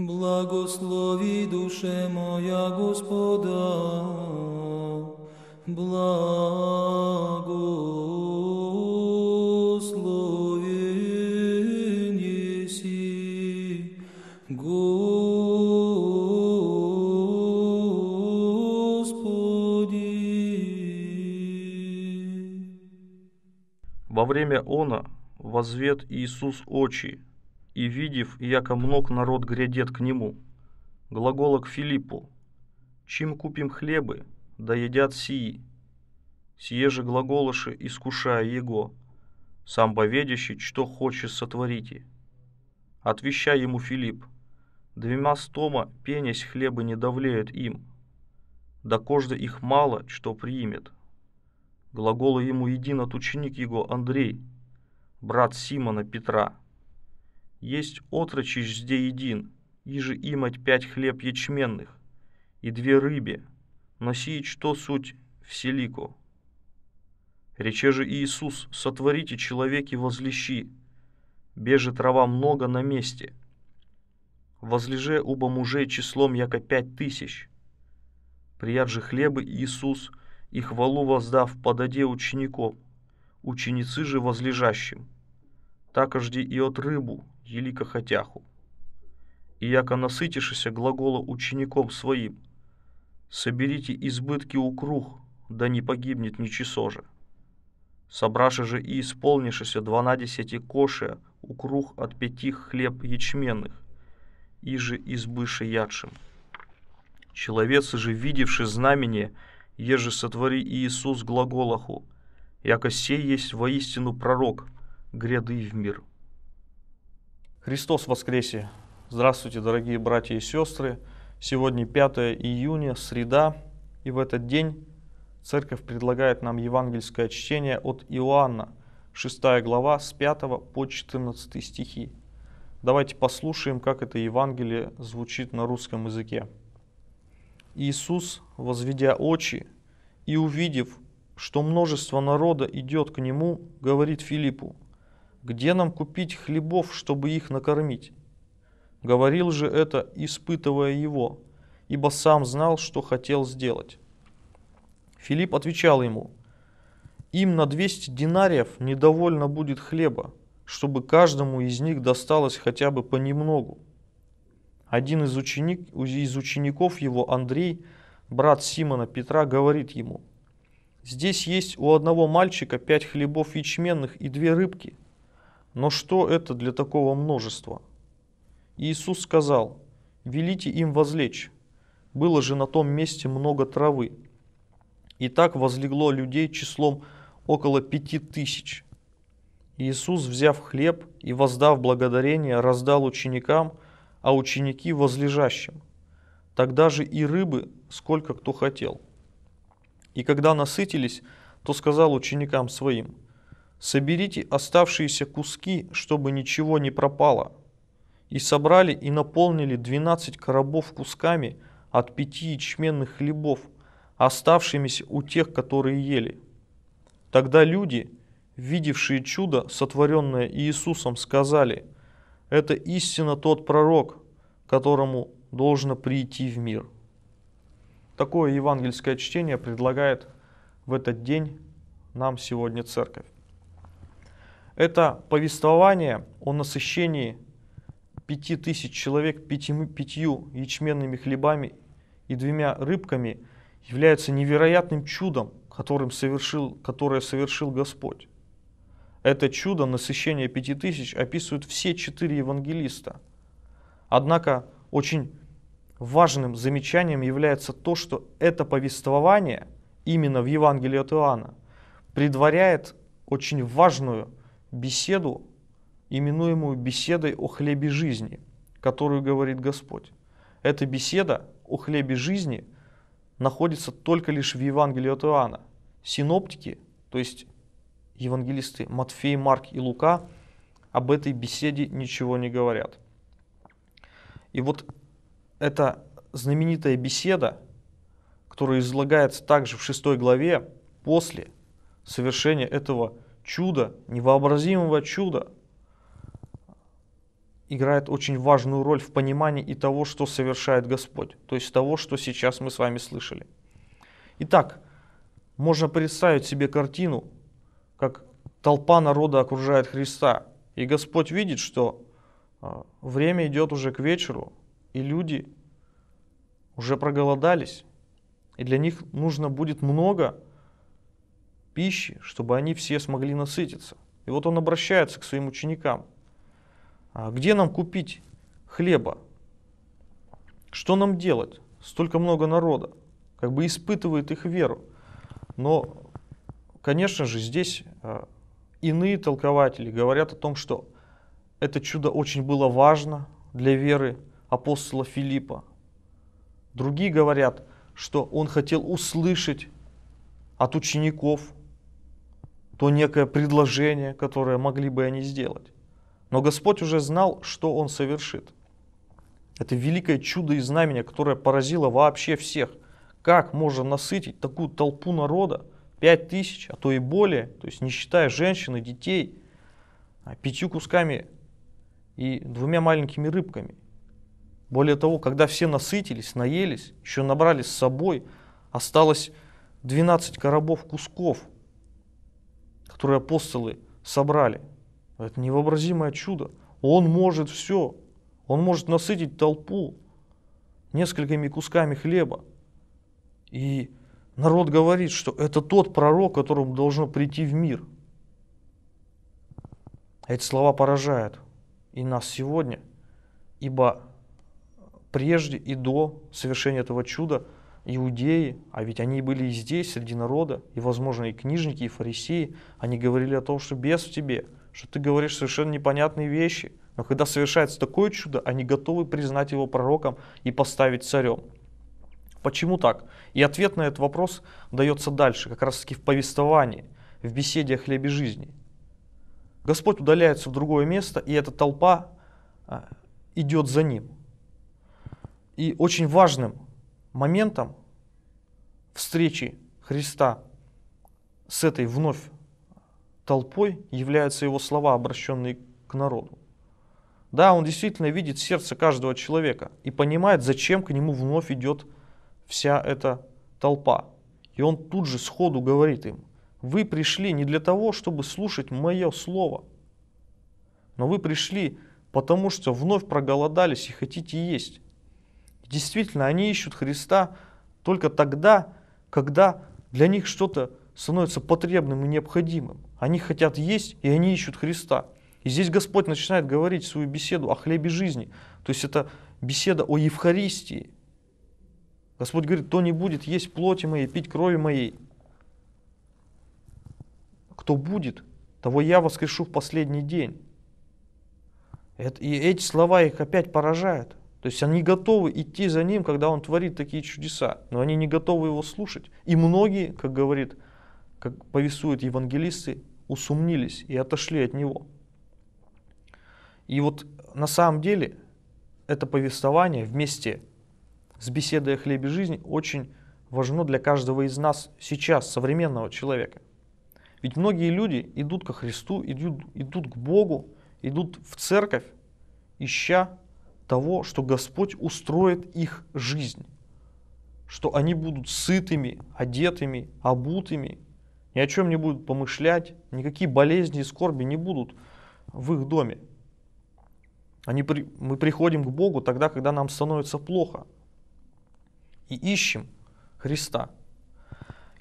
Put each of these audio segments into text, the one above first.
Благослови душе моя Господа, благослови неси, Господи. Во время она возвет Иисус очи, и, видев, яко мног народ грядет к нему. Глаголок Филиппу. Чем купим хлебы, да едят сии. Сие же глаголоши, искушая его. Сам боведящий, что хочет сотворите. Отвещай ему Филипп. Двема стома пенясь хлебы не давлеют им. Да кожда их мало, что примет. Глаголы ему един от ученик его Андрей, брат Симона Петра есть отрочищ сде един, иже имать пять хлеб ячменных, и две рыбе, но сие что суть вселико. Рече же Иисус, сотворите человеки возлещи, беже трава много на месте. Возлеже уба мужей числом яко пять тысяч. Прият же хлебы Иисус, и хвалу воздав подаде учеников, ученицы же возлежащим. Такожди и от рыбу, Елика хотяху, И яко насытишься глагола учеником своим, соберите избытки у круг, да не погибнет ничего же. Собраши же и исполнишися дванадесяти кошия у круг от пяти хлеб ячменных, и же избыши ядшим. Человец же, видевши знамение, еже сотвори Иисус глаголаху, яко сей есть воистину пророк, гряды в мир». Христос воскресе! Здравствуйте, дорогие братья и сестры! Сегодня 5 июня, среда, и в этот день Церковь предлагает нам евангельское чтение от Иоанна, 6 глава, с 5 по 14 стихи. Давайте послушаем, как это Евангелие звучит на русском языке. Иисус, возведя очи и увидев, что множество народа идет к Нему, говорит Филиппу – где нам купить хлебов, чтобы их накормить? Говорил же это, испытывая его, ибо сам знал, что хотел сделать. Филипп отвечал ему, им на 200 динариев недовольно будет хлеба, чтобы каждому из них досталось хотя бы понемногу. Один из, ученик, из учеников его, Андрей, брат Симона Петра, говорит ему, «Здесь есть у одного мальчика пять хлебов ячменных и две рыбки – но что это для такого множества? Иисус сказал, «Велите им возлечь. Было же на том месте много травы. И так возлегло людей числом около пяти тысяч». Иисус, взяв хлеб и воздав благодарение, раздал ученикам, а ученики возлежащим. Тогда же и рыбы, сколько кто хотел. И когда насытились, то сказал ученикам своим – Соберите оставшиеся куски, чтобы ничего не пропало. И собрали и наполнили 12 коробов кусками от пяти ячменных хлебов, оставшимися у тех, которые ели. Тогда люди, видевшие чудо, сотворенное Иисусом, сказали, «Это истинно тот пророк, которому должно прийти в мир». Такое евангельское чтение предлагает в этот день нам сегодня церковь. Это повествование о насыщении пяти тысяч человек пятью, пятью ячменными хлебами и двумя рыбками является невероятным чудом, которым совершил, которое совершил Господь. Это чудо насыщения пяти тысяч описывают все четыре евангелиста. Однако очень важным замечанием является то, что это повествование именно в Евангелии от Иоанна предваряет очень важную беседу, именуемую беседой о хлебе жизни, которую говорит Господь. Эта беседа о хлебе жизни находится только лишь в Евангелии от Иоанна. Синоптики, то есть евангелисты Матфей, Марк и Лука, об этой беседе ничего не говорят. И вот эта знаменитая беседа, которая излагается также в шестой главе, после совершения этого чуда, невообразимого чуда, играет очень важную роль в понимании и того, что совершает Господь, то есть того, что сейчас мы с вами слышали. Итак, можно представить себе картину, как толпа народа окружает Христа, и Господь видит, что а, время идет уже к вечеру, и люди уже проголодались, и для них нужно будет много пищи, чтобы они все смогли насытиться. И вот он обращается к своим ученикам. А где нам купить хлеба? Что нам делать? Столько много народа. Как бы испытывает их веру. Но, конечно же, здесь э, иные толкователи говорят о том, что это чудо очень было важно для веры апостола Филиппа. Другие говорят, что он хотел услышать от учеников то некое предложение, которое могли бы они сделать. Но Господь уже знал, что Он совершит. Это великое чудо и знамение, которое поразило вообще всех. Как можно насытить такую толпу народа, пять тысяч, а то и более, то есть не считая женщин и детей, а пятью кусками и двумя маленькими рыбками. Более того, когда все насытились, наелись, еще набрали с собой, осталось 12 коробов кусков – которые апостолы собрали. Это невообразимое чудо. Он может все. Он может насытить толпу несколькими кусками хлеба. И народ говорит, что это тот пророк, которому должно прийти в мир. Эти слова поражают и нас сегодня, ибо прежде и до совершения этого чуда – иудеи, а ведь они были и здесь, среди народа, и, возможно, и книжники, и фарисеи, они говорили о том, что бес в тебе, что ты говоришь совершенно непонятные вещи. Но когда совершается такое чудо, они готовы признать его пророком и поставить царем. Почему так? И ответ на этот вопрос дается дальше, как раз таки в повествовании, в беседе о хлебе жизни. Господь удаляется в другое место, и эта толпа а, идет за ним. И очень важным моментом встречи Христа с этой вновь толпой являются его слова, обращенные к народу. Да, он действительно видит сердце каждого человека и понимает, зачем к нему вновь идет вся эта толпа. И он тут же сходу говорит им, вы пришли не для того, чтобы слушать мое слово, но вы пришли потому, что вновь проголодались и хотите есть. Действительно, они ищут Христа только тогда, когда для них что-то становится потребным и необходимым. Они хотят есть, и они ищут Христа. И здесь Господь начинает говорить свою беседу о хлебе жизни. То есть это беседа о Евхаристии. Господь говорит, кто не будет есть плоти моей, пить крови моей. Кто будет, того я воскрешу в последний день. И эти слова их опять поражают. То есть они готовы идти за ним, когда он творит такие чудеса, но они не готовы его слушать. И многие, как говорит, как повествуют евангелисты, усомнились и отошли от него. И вот на самом деле это повествование вместе с беседой о хлебе жизни очень важно для каждого из нас сейчас, современного человека. Ведь многие люди идут ко Христу, идут, идут к Богу, идут в церковь, ища того, что Господь устроит их жизнь, что они будут сытыми, одетыми, обутыми, ни о чем не будут помышлять, никакие болезни и скорби не будут в их доме. Они при... Мы приходим к Богу тогда, когда нам становится плохо, и ищем Христа.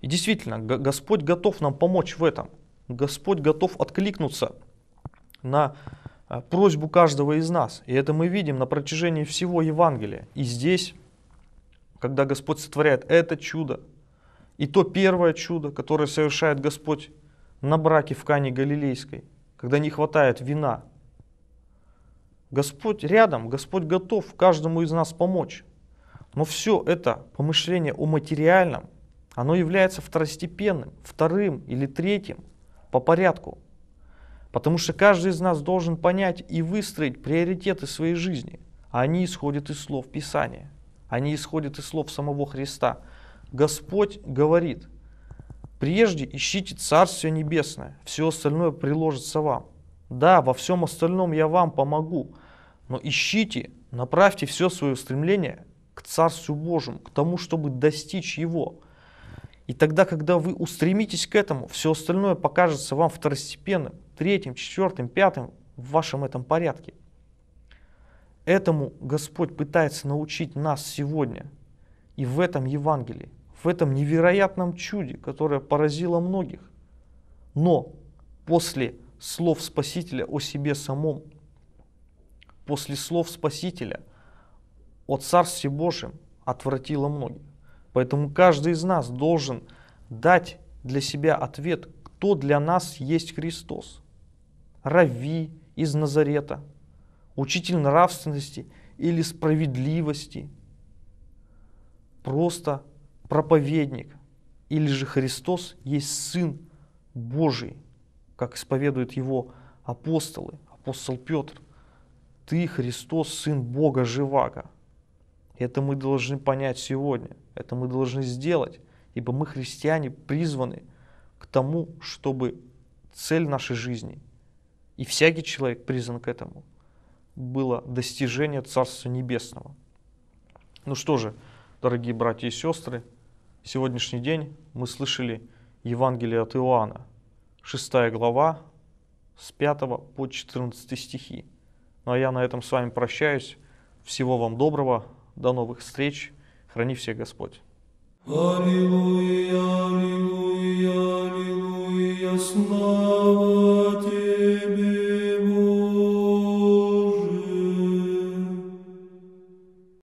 И действительно, Господь готов нам помочь в этом. Господь готов откликнуться на а, просьбу каждого из нас. И это мы видим на протяжении всего Евангелия. И здесь, когда Господь сотворяет это чудо, и то первое чудо, которое совершает Господь на браке в Кане Галилейской, когда не хватает вина, Господь рядом, Господь готов каждому из нас помочь. Но все это помышление о материальном, оно является второстепенным, вторым или третьим по порядку – Потому что каждый из нас должен понять и выстроить приоритеты своей жизни. а Они исходят из слов Писания. Они исходят из слов самого Христа. Господь говорит, прежде ищите Царствие Небесное, все остальное приложится вам. Да, во всем остальном я вам помогу, но ищите, направьте все свое стремление к Царству Божьему, к тому, чтобы достичь Его. И тогда, когда вы устремитесь к этому, все остальное покажется вам второстепенным, третьим, четвертым, пятым в вашем этом порядке. Этому Господь пытается научить нас сегодня. И в этом Евангелии, в этом невероятном чуде, которое поразило многих. Но после слов Спасителя о себе самом, после слов Спасителя о Царстве Божьем отвратило многих. Поэтому каждый из нас должен дать для себя ответ, кто для нас есть Христос. Рави из Назарета, учитель нравственности или справедливости, просто проповедник, или же Христос есть Сын Божий, как исповедуют его апостолы, апостол Петр. Ты, Христос, Сын Бога Живаго. Это мы должны понять сегодня, это мы должны сделать, ибо мы, христиане, призваны к тому, чтобы цель нашей жизни, и всякий человек призван к этому, было достижение Царства Небесного. Ну что же, дорогие братья и сестры, сегодняшний день мы слышали Евангелие от Иоанна, 6 глава, с 5 по 14 стихи. Ну а я на этом с вами прощаюсь. Всего вам доброго. До новых встреч. Храни всех Господь. Аллилуйя, аллилуйя, аллилуйя, слава.